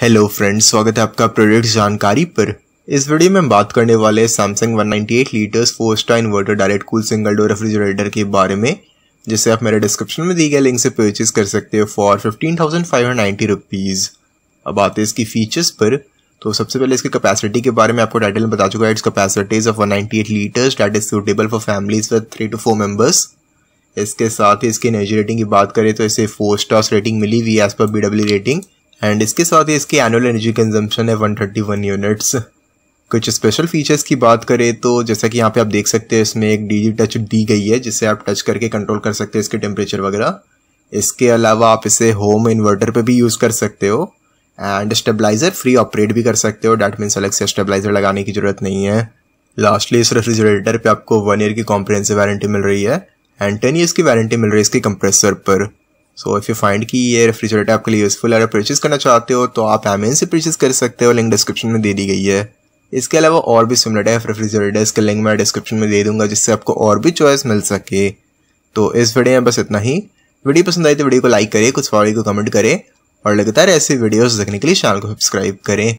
hello friends स्वागत है आपका प्रोडक्ट जानकारी पर इस वीडियो में हम बात करने वाले हैं Samsung 198 litres four star inverter direct cool single door refrigerator के बारे में जिसे आप मेरे डिस्क्रिप्शन में दी गए लिंक से परचेज कर सकते हो for fifteen thousand five hundred ninety rupees अब आते हैं इसकी फीचर्स पर तो सबसे पहले इसकी कपैसिटी के बारे में आपको टाइटल में बता चुका है its capacities of one eight litres that is suitable for families with three two four members इसके साथ ही इसकी एनर्जी रेटिंग की बात करें तो इसे फोर स्टार्स रेटिंग मिली हुई है as per B rating and इसके साथ ही इसकी एनुअल एनर्जी कंजम्पशन है वन थर्टी वन यूनिट्स कुछ स्पेशल फीचर्स की बात करें तो जैसा कि यहाँ पे आप देख सकते हैं इसमें एक डीजी टच दी गई है जिससे आप टच करके कंट्रोल कर सकते हैं इसके टेम्परेचर वगैरह इसके अलावा आप इसे होम इन्वर्टर पर भी यूज़ कर सकते हो एंड स्टेबलाइजर फ्री ऑपरेट भी कर सकते हो डैट मीन्स अलग से स्टेबलाइजर लगाने की ज़रूरत नहीं है लास्टली इस रेफ्रिजरेटर पे आपको वन ईयर की कॉम्प्रेंसिव वारंटी मिल रही है एंड टेन ईयर्स की वारंटी मिल रही है इसके कंप्रेसर पर सो इफ़ यू फाइंड कि ये रेफ्रिजरेटर आपके लिए यूज़फुल है अगर परचेज़ करना चाहते हो तो आप एमेजन से परचेज़ कर सकते हो लिंक डिस्क्रिप्शन में दे दी गई है इसके अलावा और भी सिमिलर टाइप रेफ्रिजरेटर्स के लिंक मैं डिस्क्रिप्शन में दे दूंगा जिससे आपको और भी चॉइस मिल सके तो इस वीडियो में बस इतना ही वीडियो पसंद आई तो वीडियो को लाइक करें कुछ फॉलो को कमेंट करें और लगातार ऐसे वीडियोस देखने के लिए चैनल को सब्सक्राइब करें